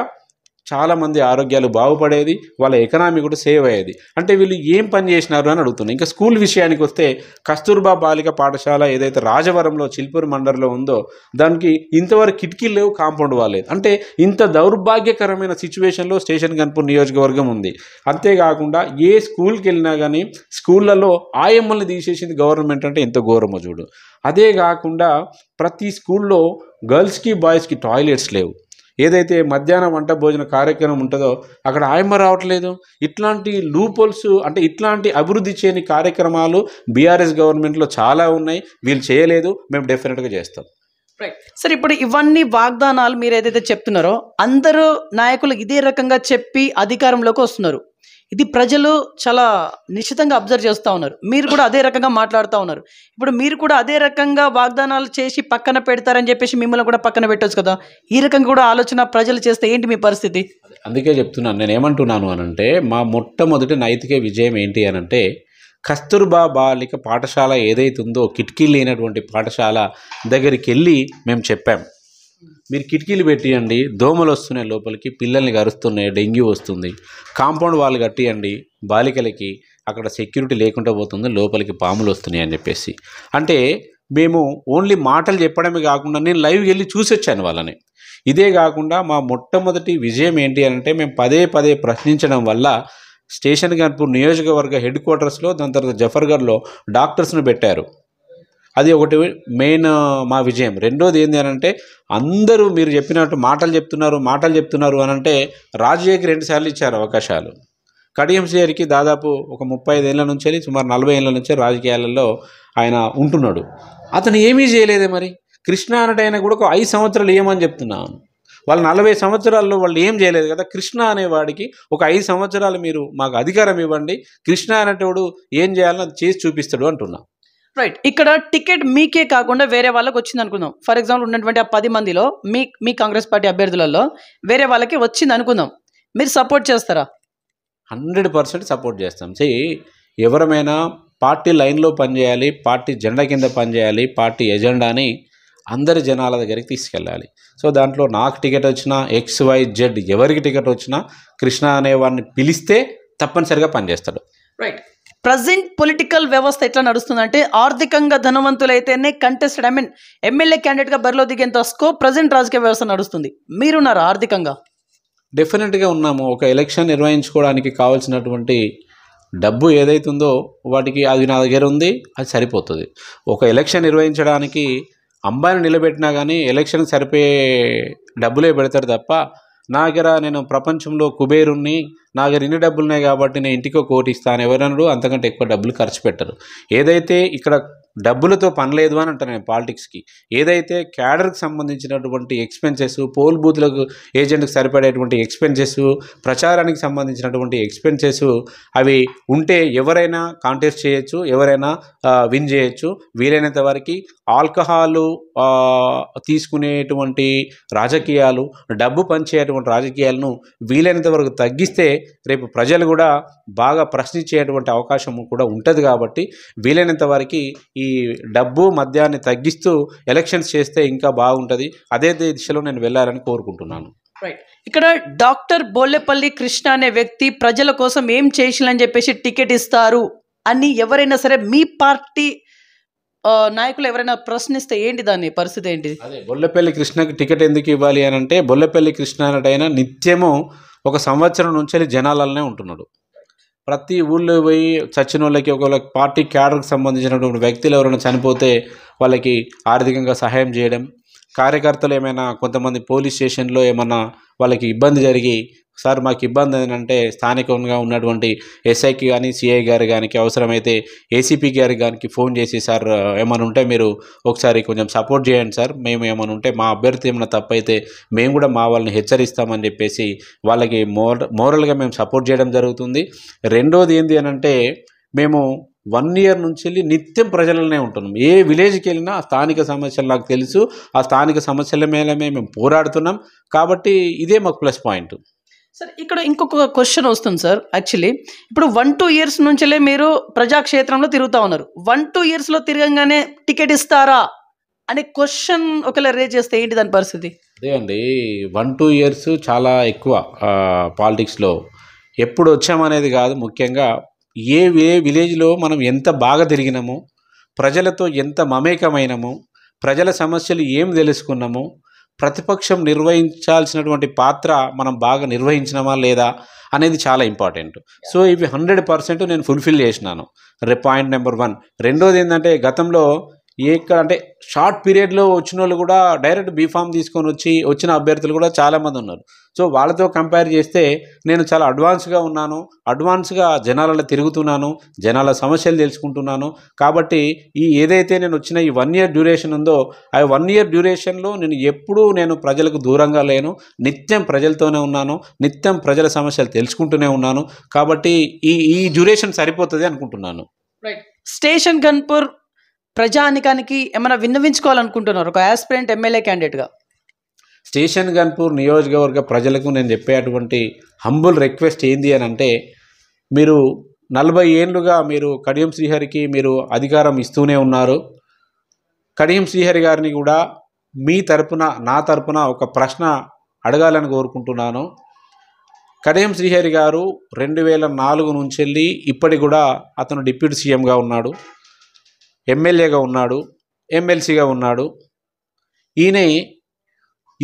చాలామంది ఆరోగ్యాలు బాగుపడేది వాళ్ళ ఎకనామీ కూడా సేవ్ అయ్యేది అంటే వీళ్ళు ఏం పని చేసినారు అని అడుగుతున్నాను ఇంకా స్కూల్ విషయానికి వస్తే కస్తూర్బా బాలిక పాఠశాల ఏదైతే రాజవరంలో చిల్పూరు మండలంలో ఉందో దానికి ఇంతవరకు కిటికీలు లేవు కాంపౌండ్ వాలేదు అంటే ఇంత దౌర్భాగ్యకరమైన సిచ్యువేషన్లో స్టేషన్ కనుపూర్ నియోజకవర్గం ఉంది అంతేకాకుండా ఏ స్కూల్కి వెళ్ళినా కానీ స్కూళ్ళలో ఆయమ్మల్ని తీసేసింది గవర్నమెంట్ అంటే ఎంత ఘోరమో చూడు అదే కాకుండా ప్రతి స్కూల్లో గర్ల్స్కి బాయ్స్కి టాయిలెట్స్ లేవు ఏదైతే మధ్యాహ్నం వంట భోజన కార్యక్రమం ఉంటుందో అక్కడ ఆయమ్మ రావట్లేదు ఇట్లాంటి లూపోల్స్ అంటే ఇట్లాంటి అభివృద్ధి చేయని కార్యక్రమాలు బీఆర్ఎస్ గవర్నమెంట్లో చాలా ఉన్నాయి వీళ్ళు చేయలేదు మేము డెఫినెట్గా చేస్తాం సరే ఇప్పుడు ఇవన్నీ వాగ్దానాలు మీరు ఏదైతే చెప్తున్నారో అందరూ నాయకులు ఇదే రకంగా చెప్పి అధికారంలోకి వస్తున్నారు ఇది ప్రజలు చాలా నిశ్చితంగా అబ్జర్వ్ చేస్తూ ఉన్నారు మీరు కూడా అదే రకంగా మాట్లాడుతూ ఉన్నారు ఇప్పుడు మీరు కూడా అదే రకంగా వాగ్దానాలు చేసి పక్కన పెడతారని చెప్పేసి మిమ్మల్ని కూడా పక్కన పెట్టవచ్చు కదా ఈ రకంగా కూడా ఆలోచన ప్రజలు చేస్తే ఏంటి మీ పరిస్థితి అందుకే చెప్తున్నాను నేను ఏమంటున్నాను అనంటే మా మొట్టమొదటి నైతిక విజయం ఏంటి అనంటే కస్తూర్బా బాలిక పాఠశాల ఏదైతుందో ఉందో కిటికీ లేనటువంటి పాఠశాల దగ్గరికి వెళ్ళి మేము చెప్పాము మీరు కిటికీలు పెట్టియండి దోమలు వస్తున్నాయి లోపలికి పిల్లల్ని కరుస్తున్నాయి డెంగ్యూ వస్తుంది కాంపౌండ్ వాళ్ళు కట్టియండి బాలికలకి అక్కడ సెక్యూరిటీ లేకుండా పోతుంది లోపలికి పాములు వస్తున్నాయి అని చెప్పేసి అంటే మేము ఓన్లీ మాటలు చెప్పడమే కాకుండా నేను లైవ్కి వెళ్ళి చూసొచ్చాను వాళ్ళని ఇదే కాకుండా మా మొట్టమొదటి విజయం ఏంటి అంటే మేము పదే పదే ప్రశ్నించడం వల్ల స్టేషన్ గన్పూర్ నియోజకవర్గ హెడ్ క్వార్టర్స్లో దాని తర్వాత జఫర్గఢ్లో డాక్టర్స్ను పెట్టారు అది ఒకటి మెయిన్ మా విజయం రెండోది ఏంటి అని అంటే అందరూ మీరు చెప్పినట్టు మాటలు చెప్తున్నారు మాటలు చెప్తున్నారు అని అంటే రాజయ్యకి రెండుసార్లు ఇచ్చారు అవకాశాలు కడియంసీఆర్కి దాదాపు ఒక ముప్పై ఐదేళ్ల నుంచి సుమారు నలభై ఏళ్ళ నుంచి రాజకీయాలలో ఆయన ఉంటున్నాడు అతను ఏమీ చేయలేదే మరి కృష్ణ అన్నట్టు ఆయన కూడా ఒక ఐదు సంవత్సరాలు ఏమని చెప్తున్నాను వాళ్ళు నలభై సంవత్సరాల్లో వాళ్ళు ఏం చేయలేదు కదా కృష్ణ అనేవాడికి ఒక ఐదు సంవత్సరాలు మీరు మాకు అధికారం ఇవ్వండి కృష్ణ అనేటోడు ఏం చేయాలని చేసి చూపిస్తాడు అంటున్నా రైట్ ఇక్కడ టికెట్ మీకే కాకుండా వేరే వాళ్ళకి వచ్చింది అనుకుందాం ఫర్ ఎగ్జాంపుల్ ఉన్నటువంటి ఆ పది మందిలో మీ మీ కాంగ్రెస్ పార్టీ అభ్యర్థులలో వేరే వాళ్ళకి వచ్చింది అనుకుందాం మీరు సపోర్ట్ చేస్తారా హండ్రెడ్ పర్సెంట్ సపోర్ట్ చేస్తాం సీ ఎవరమైనా పార్టీ లైన్లో పనిచేయాలి పార్టీ జెండా కింద పనిచేయాలి పార్టీ ఎజెండాని అందరి జనాల దగ్గరికి తీసుకెళ్ళాలి సో దాంట్లో నాకు టికెట్ వచ్చినా ఎక్స్ వై జెడ్ ఎవరికి టికెట్ వచ్చినా కృష్ణ అనే వాడిని పిలిస్తే తప్పనిసరిగా పనిచేస్తాడు రైట్ ప్రజెంట్ పొలిటికల్ వ్యవస్థ ఎట్లా నడుస్తుందంటే ఆర్థికంగా ధనవంతులైతేనే కంటెస్టెడ్ ఐ మీన్ ఎమ్మెల్యే క్యాండిడేట్గా బరిలో దిగేంత స్కోప్ ప్రజెంట్ రాజకీయ వ్యవస్థ నడుస్తుంది మీరున్నారు ఆర్థికంగా డెఫినెట్గా ఉన్నాము ఒక ఎలక్షన్ నిర్వహించుకోవడానికి కావాల్సినటువంటి డబ్బు ఏదైతుందో వాటికి అది నా దగ్గర ఉంది అది సరిపోతుంది ఒక ఎలక్షన్ నిర్వహించడానికి అంబాయిని నిలబెట్టినా కానీ ఎలక్షన్ సరిపోయే డబ్బులే పెడతారు తప్ప నాగర నేను ప్రపంచంలో కుబేరుణ్ణి నా దగ్గర ఇన్ని డబ్బులున్నాయి కాబట్టి నేను ఇంటికి కోటి ఇస్తాను అంతకంటే ఎక్కువ డబ్బులు ఖర్చు పెట్టరు ఏదైతే ఇక్కడ డబ్బులతో పనిలేదు అని అంటాను నేను పాలిటిక్స్కి ఏదైతే క్యాడర్కి సంబంధించినటువంటి ఎక్స్పెన్సెస్ పోల్ బూత్లకు ఏజెంట్కి సరిపడేటువంటి ఎక్స్పెన్సెస్ ప్రచారానికి సంబంధించినటువంటి ఎక్స్పెన్సెస్ అవి ఉంటే ఎవరైనా కాంటెస్ట్ చేయొచ్చు ఎవరైనా విన్ చేయొచ్చు వీలైనంత వరకు ఆల్కహాలు తీసుకునేటువంటి రాజకీయాలు డబ్బు పనిచేయటువంటి రాజకీయాలను వీలైనంత వరకు తగ్గిస్తే రేపు ప్రజలు కూడా బాగా ప్రశ్నించేటువంటి అవకాశం కూడా ఉంటుంది కాబట్టి వీలైనంత వరకు ఈ ఈ డబ్బు మద్యాన్ని తగ్గిస్తూ ఎలక్షన్స్ చేస్తే ఇంకా బాగుంటుంది అదే దిశలో నేను వెళ్ళాలని కోరుకుంటున్నాను రైట్ ఇక్కడ డాక్టర్ బోల్లెపల్లి కృష్ణ అనే వ్యక్తి ప్రజల కోసం ఏం అని చెప్పేసి టికెట్ ఇస్తారు అని ఎవరైనా సరే మీ పార్టీ నాయకులు ఎవరైనా ప్రశ్నిస్తే ఏంటి దాని పరిస్థితి ఏంటి అదే బొల్లపల్లి కృష్ణకి టికెట్ ఎందుకు ఇవ్వాలి అని అంటే బొల్లపల్లి కృష్ణ అనటైనా నిత్యము ఒక సంవత్సరం నుంచి జనాలనే ఉంటున్నాడు ప్రతి ఊళ్ళో పోయి చచ్చిన వాళ్ళకి ఒక పార్టీ క్యాడర్కి సంబంధించినటువంటి వ్యక్తులు ఎవరైనా చనిపోతే వాళ్ళకి ఆర్థికంగా సహాయం చేయడం కార్యకర్తలు ఏమైనా కొంతమంది పోలీస్ స్టేషన్లో ఏమన్నా వాళ్ళకి ఇబ్బంది జరిగి సార్ మాకు ఇబ్బంది ఏంటంటే స్థానికంగా ఉన్నటువంటి ఎస్ఐకి కానీ సిఐ గారు కానీ అవసరమైతే ఏసీపీ గారికి కానీ ఫోన్ చేసి సార్ ఏమైనా ఉంటే మీరు ఒకసారి కొంచెం సపోర్ట్ చేయండి సార్ మేము ఏమైనా ఉంటే మా అభ్యర్థి ఏమైనా తప్పైతే మేము కూడా మా వాళ్ళని హెచ్చరిస్తామని చెప్పేసి వాళ్ళకి మోర మోరల్గా మేము సపోర్ట్ చేయడం జరుగుతుంది రెండోది ఏంటి అని అంటే మేము వన్ ఇయర్ నుంచి వెళ్ళి నిత్యం ప్రజలనే ఉంటున్నాం ఏ విలేజ్కి వెళ్ళినా ఆ స్థానిక సమస్యలు నాకు తెలుసు ఆ స్థానిక సమస్యల మీద మేము పోరాడుతున్నాం కాబట్టి ఇదే మాకు ప్లస్ పాయింట్ సార్ ఇక్కడ ఇంకొక క్వశ్చన్ వస్తుంది సార్ యాక్చువల్లీ ఇప్పుడు వన్ టూ ఇయర్స్ నుంచే మీరు ప్రజాక్షేత్రంలో తిరుగుతూ ఉన్నారు వన్ టూ ఇయర్స్లో తిరగంగానే టికెట్ ఇస్తారా అనే క్వశ్చన్ ఒకవేళ రేజ్ చేస్తే ఏంటి దాని పరిస్థితి అదే అండి వన్ టూ ఇయర్స్ చాలా ఎక్కువ పాలిటిక్స్లో ఎప్పుడు వచ్చామనేది కాదు ముఖ్యంగా ఏ ఏ విలేజ్లో మనం ఎంత బాగా తిరిగినామో ప్రజలతో ఎంత మమేకమైనము ప్రజల సమస్యలు ఏం తెలుసుకున్నాము ప్రతిపక్షం నిర్వహించాల్సినటువంటి పాత్ర మనం బాగా నిర్వహించినమా లేదా అనేది చాలా ఇంపార్టెంట్ సో ఇవి హండ్రెడ్ పర్సెంట్ నేను ఫుల్ఫిల్ చేసినాను రే పాయింట్ నెంబర్ వన్ రెండోది ఏంటంటే గతంలో ఏ అంటే షార్ట్ పీరియడ్లో వచ్చిన వాళ్ళు కూడా డైరెక్ట్ బీఫామ్ తీసుకొని వచ్చి వచ్చిన అభ్యర్థులు కూడా చాలామంది ఉన్నారు సో వాళ్ళతో కంపేర్ చేస్తే నేను చాలా అడ్వాన్స్గా ఉన్నాను అడ్వాన్స్గా జనాలలో తిరుగుతున్నాను జనాల సమస్యలు తెలుసుకుంటున్నాను కాబట్టి ఈ ఏదైతే నేను వచ్చిన ఈ వన్ ఇయర్ డ్యూరేషన్ ఉందో ఆ వన్ ఇయర్ డ్యూరేషన్లో నేను ఎప్పుడూ నేను ప్రజలకు దూరంగా లేను నిత్యం ప్రజలతోనే ఉన్నాను నిత్యం ప్రజల సమస్యలు తెలుసుకుంటూనే ఉన్నాను కాబట్టి ఈ ఈ డ్యూరేషన్ సరిపోతుంది అనుకుంటున్నాను స్టేషన్ గన్పూర్ ప్రజానికానికి ఏమైనా విన్నవించుకోవాలనుకుంటున్నారు ఒక యాస్పిరెంట్ ఎమ్మెల్యే క్యాండిడేట్గా స్టేషన్ గన్పూర్ నియోజకవర్గ ప్రజలకు నేను చెప్పేటువంటి హంబుల్ రిక్వెస్ట్ ఏంది అని అంటే మీరు నలభై ఏళ్ళుగా మీరు కడియం శ్రీహరికి మీరు అధికారం ఇస్తూనే ఉన్నారు కడియం శ్రీహరి గారిని కూడా మీ తరపున నా తరపున ఒక ప్రశ్న అడగాలని కోరుకుంటున్నాను కడియం శ్రీహరి గారు రెండు వేల నాలుగు నుంచి వెళ్ళి ఇప్పటికి కూడా అతను డిప్యూటీ సీఎంగా ఉన్నాడు ఎమ్మెల్యేగా ఉన్నాడు ఎమ్మెల్సీగా ఉన్నాడు ఈయన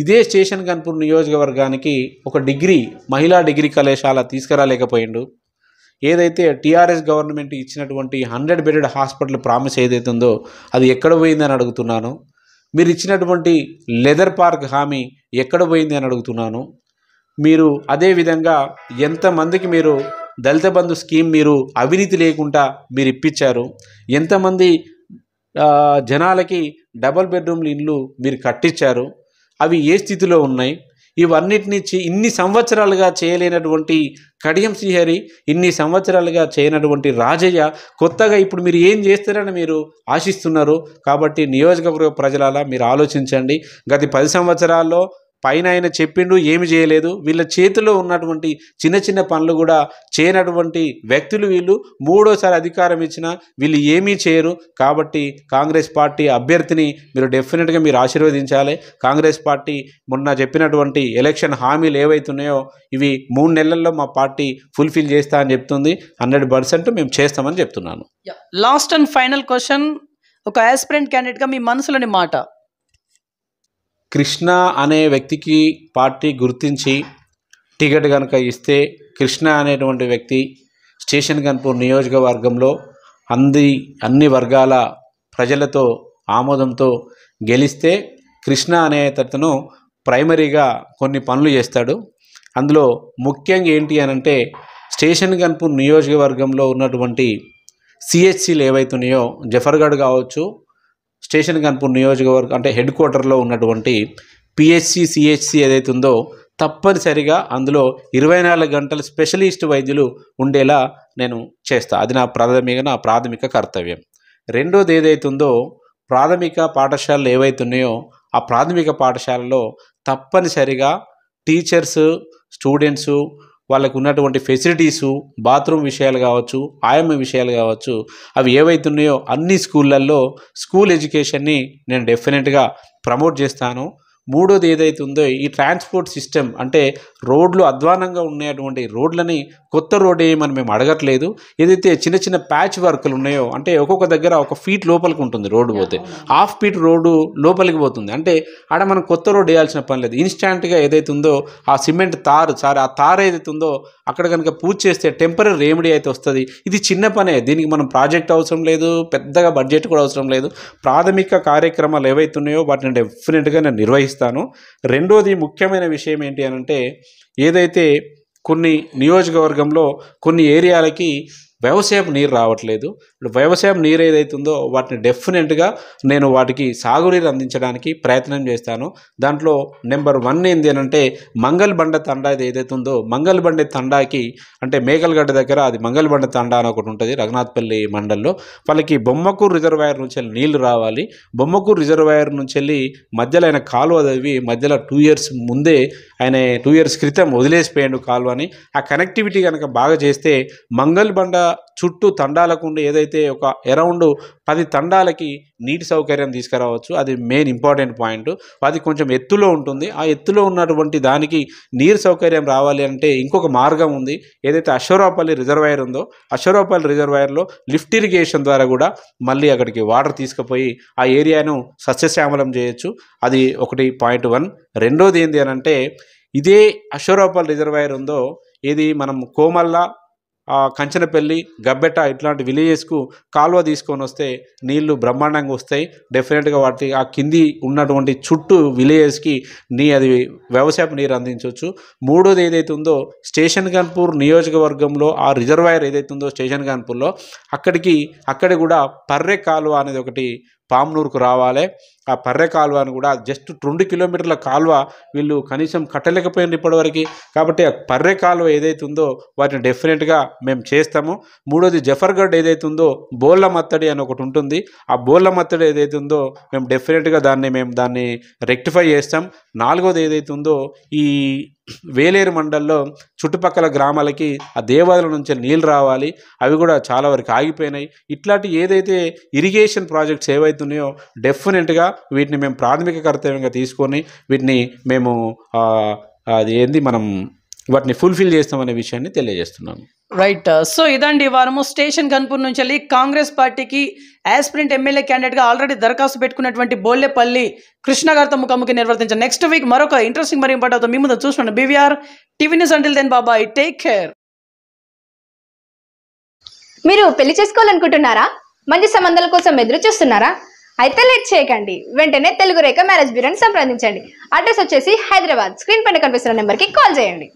ఇదే స్టేషన్ కన్పూర్ నియోజకవర్గానికి ఒక డిగ్రీ మహిళా డిగ్రీ కళాశాల తీసుకురాలేకపోయిండు ఏదైతే టీఆర్ఎస్ గవర్నమెంట్ ఇచ్చినటువంటి హండ్రెడ్ బెడెడ్ హాస్పిటల్ ప్రామిస్ ఏదైతే ఉందో అది ఎక్కడ పోయిందని అడుగుతున్నాను మీరు ఇచ్చినటువంటి లెదర్ పార్క్ హామీ ఎక్కడ పోయింది అని అడుగుతున్నాను మీరు అదేవిధంగా ఎంతమందికి మీరు దళిత బంధు స్కీమ్ మీరు అవినీతి లేకుండా మీరు ఇప్పించారు ఎంతమంది జనాలకి డబల్ బెడ్రూమ్ ఇల్లు మీరు కట్టించారు అవి ఏ స్థితిలో ఉన్నాయి ఇవన్నిటినీ ఇన్ని సంవత్సరాలుగా చేయలేనటువంటి కడియం శ్రీహరి ఇన్ని సంవత్సరాలుగా చేయనటువంటి రాజయ్య కొత్తగా ఇప్పుడు మీరు ఏం చేస్తారని మీరు ఆశిస్తున్నారు కాబట్టి నియోజకవర్గ ప్రజలలా మీరు ఆలోచించండి గత పది సంవత్సరాల్లో పైన ఆయన చెప్పిండు ఏమి చేయలేదు వీళ్ళ చేతిలో ఉన్నటువంటి చిన్న చిన్న పనులు కూడా చేయనటువంటి వ్యక్తులు వీళ్ళు మూడోసారి అధికారం ఇచ్చినా వీళ్ళు ఏమీ చేయరు కాబట్టి కాంగ్రెస్ పార్టీ అభ్యర్థిని మీరు డెఫినెట్గా మీరు ఆశీర్వదించాలి కాంగ్రెస్ పార్టీ మొన్న చెప్పినటువంటి ఎలక్షన్ హామీలు ఏవైతున్నాయో ఇవి మూడు నెలల్లో మా పార్టీ ఫుల్ఫిల్ చేస్తా అని చెప్తుంది హండ్రెడ్ పర్సెంట్ మేము చేస్తామని చెప్తున్నాను లాస్ట్ అండ్ ఫైనల్ క్వశ్చన్ ఒక యాస్పిరెంట్ క్యాండిడేట్గా మీ మనసులోని మాట కృష్ణ అనే వ్యక్తికి పార్టీ గుర్తించి టికెట్ కనుక ఇస్తే కృష్ణ అనేటువంటి వ్యక్తి స్టేషన్ కన్పూర్ నియోజకవర్గంలో అంది అన్ని వర్గాల ప్రజలతో ఆమోదంతో గెలిస్తే కృష్ణ అనే తను ప్రైమరీగా కొన్ని పనులు చేస్తాడు అందులో ముఖ్యంగా ఏంటి అనంటే స్టేషన్ కన్పూర్ నియోజకవర్గంలో ఉన్నటువంటి సిహెచ్సీలు ఏవైతున్నాయో జఫర్గఢ్ కావచ్చు స్టేషన్ కన్పూర్ నియోజకవర్గం అంటే హెడ్ క్వార్టర్లో ఉన్నటువంటి పిహెచ్సి సిహెచ్సి ఏదైతే ఉందో తప్పనిసరిగా అందులో ఇరవై నాలుగు గంటల స్పెషలిస్ట్ వైద్యులు ఉండేలా నేను చేస్తా అది నా ప్రాథమిక నా ప్రాథమిక కర్తవ్యం రెండోది ఏదైతుందో ప్రాథమిక పాఠశాలలు ఏవైతున్నాయో ఆ ప్రాథమిక పాఠశాలలో తప్పనిసరిగా టీచర్స్ స్టూడెంట్స్ వాళ్ళకు ఉన్నటువంటి ఫెసిలిటీసు బాత్రూమ్ విషయాలు కావచ్చు ఆయమ్మ విషయాలు కావచ్చు అవి ఏవైతున్నాయో అన్ని స్కూళ్ళల్లో స్కూల్ ఎడ్యుకేషన్ని నేను డెఫినెట్గా ప్రమోట్ చేస్తాను మూడోది ఏదైతే ఉందో ఈ ట్రాన్స్పోర్ట్ సిస్టమ్ అంటే రోడ్లు అధ్వానంగా ఉన్నటువంటి రోడ్లని కొత్త రోడ్ ఏమని మేము అడగట్లేదు ఏదైతే చిన్న చిన్న ప్యాచ్ వర్క్లు ఉన్నాయో అంటే ఒక్కొక్క దగ్గర ఒక ఫీట్ లోపలికి ఉంటుంది రోడ్డు పోతే హాఫ్ ఫీట్ రోడ్డు లోపలికి పోతుంది అంటే ఆడ మనం కొత్త రోడ్డు వేయాల్సిన పని లేదు ఇన్స్టాంట్గా ఏదైతే ఉందో ఆ సిమెంట్ తారు సారీ ఆ తారు ఏదైతే ఉందో అక్కడ కనుక పూజ చేస్తే టెంపరీ రెమెడీ అయితే వస్తుంది ఇది చిన్న పనే దీనికి మనం ప్రాజెక్ట్ అవసరం లేదు పెద్దగా బడ్జెట్ కూడా అవసరం లేదు ప్రాథమిక కార్యక్రమాలు ఏవైతే ఉన్నాయో వాటిని డెఫినెట్గా నేను నిర్వహిస్తాను తెలియజేస్తాను రెండోది ముఖ్యమైన విషయం ఏంటి అనంటే ఏదైతే కొన్ని నియోజకవర్గంలో కొన్ని ఏరియాలకి వ్యవసాయపు నీరు రావట్లేదు వ్యవసాయం నీరు ఏదైతుందో వాటిని డెఫినెట్గా నేను వాటికి సాగునీరు అందించడానికి ప్రయత్నం చేస్తాను దాంట్లో నెంబర్ వన్ ఏంది అంటే మంగల్ బండ తండా ఇది ఏదైతుందో మంగల్ బండ తండాకి అంటే మేకలగడ్డ దగ్గర అది మంగల్ బండ తండా అని ఒకటి ఉంటుంది రఘునాథ్పల్లి మండల్లో వాళ్ళకి బొమ్మకూరు రిజర్వాయర్ నుంచి వెళ్ళి నీళ్లు రావాలి బొమ్మకూరు రిజర్వాయర్ నుంచి వెళ్ళి మధ్యలో ఆయన కాలువ చదివి మధ్యలో టూ ఇయర్స్ ముందే ఆయన టూ ఇయర్స్ క్రితం వదిలేసిపోయాడు కాలువని ఆ కనెక్టివిటీ కనుక బాగా చేస్తే మంగల్ బండ చుట్టూ తండాలకు ఉండే ఏదైతే అయితే ఒక అరౌండ్ పది తండాలకి నీటి సౌకర్యం తీసుకురావచ్చు అది మెయిన్ ఇంపార్టెంట్ పాయింట్ అది కొంచెం ఎత్తులో ఉంటుంది ఆ ఎత్తులో ఉన్నటువంటి దానికి నీరు సౌకర్యం రావాలి అంటే ఇంకొక మార్గం ఉంది ఏదైతే అశ్వరూపల్లి రిజర్వాయర్ ఉందో అశ్వరూపల్లి రిజర్వాయర్లో లిఫ్ట్ ఇరిగేషన్ ద్వారా కూడా మళ్ళీ అక్కడికి వాటర్ తీసుకుపోయి ఆ ఏరియాను సస్యశ్యామలం చేయొచ్చు అది ఒకటి పాయింట్ వన్ రెండోది ఏంటి అని అంటే ఇదే అశ్వరాపల్ రిజర్వాయర్ ఉందో ఇది మనం కోమల్ల కంచనపల్లి గబ్బెట ఇట్లాంటి విలేజెస్కు కాలువ తీసుకొని వస్తే నీళ్లు బ్రహ్మాండంగా వస్తాయి డెఫినెట్గా వాటి ఆ కింది ఉన్నటువంటి చుట్టూ విలేజెస్కి నీ అది వ్యవసాయపు నీరు అందించవచ్చు మూడోది ఏదైతే ఉందో స్టేషన్ కాన్పూర్ నియోజకవర్గంలో ఆ రిజర్వాయర్ ఏదైతే ఉందో స్టేషన్ కాన్పూర్లో అక్కడికి అక్కడ కూడా పర్రె కాలువ అనేది ఒకటి పామునూరుకు రావాలి ఆ పర్రె కాలువ అని కూడా జస్ట్ రెండు కిలోమీటర్ల కాలువ వీళ్ళు కనీసం కట్టలేకపోయింది ఇప్పటివరకు కాబట్టి ఆ పర్రె కాలువ ఏదైతే ఉందో వాటిని డెఫినెట్గా మేము చేస్తాము మూడోది జఫర్గఢ్ ఏదైతే ఉందో బోళ్ళ మత్తడి అని ఒకటి ఉంటుంది ఆ బోళ్ళ మత్తడి ఏదైతే ఉందో మేము డెఫినెట్గా దాన్ని మేము దాన్ని రెక్టిఫై చేస్తాం నాలుగోది ఏదైతే ఉందో ఈ వేలేరు మండల్లో చుట్టుపక్కల గ్రామాలకి ఆ దేవాలయాల నుంచి నీళ్ళు రావాలి అవి కూడా చాలా వరకు ఆగిపోయినాయి ఇట్లాంటి ఏదైతే ఇరిగేషన్ ప్రాజెక్ట్స్ ఏవైతున్నాయో డెఫినెట్గా వీటిని మేము ప్రాథమిక కర్తవ్యంగా తీసుకొని వీటిని మేము అది ఏంది మనం వాటిని ఫుల్ఫిల్ చేస్తామనే విషయాన్ని తెలియజేస్తున్నాను రైట్ సో ఇదండి వారము స్టేషన్ కన్పూర్ నుంచి వెళ్ళి కాంగ్రెస్ పార్టీకి యాస్పిరెంట్ ఎమ్మెల్యే క్యాండిడేట్గా ఆల్రెడీ దరఖాస్తు పెట్టుకున్నటువంటి బోల్లెపల్లి కృష్ణ గారితో ముఖాముఖి నిర్వర్తించారు నెక్స్ట్ వీక్ మరొక ఇంట్రెస్టింగ్ మరి ఇంపార్ట్ మీ ముందు చూస్తున్నాను బీవీఆర్ టీవీ న్యూస్ అంటే దెన్ బాబాయ్ టేక్ కేర్ మీరు పెళ్లి చేసుకోవాలనుకుంటున్నారా మంచి సంబంధాల కోసం ఎదురు చూస్తున్నారా అయితే లేట్ చేయకండి వెంటనే తెలుగు రేఖ మ్యారేజ్ బ్యూరోని సంప్రదించండి అడ్రస్ వచ్చేసి హైదరాబాద్ స్క్రీన్ పైన కనిపిస్తున్న నెంబర్కి కాల్ చేయండి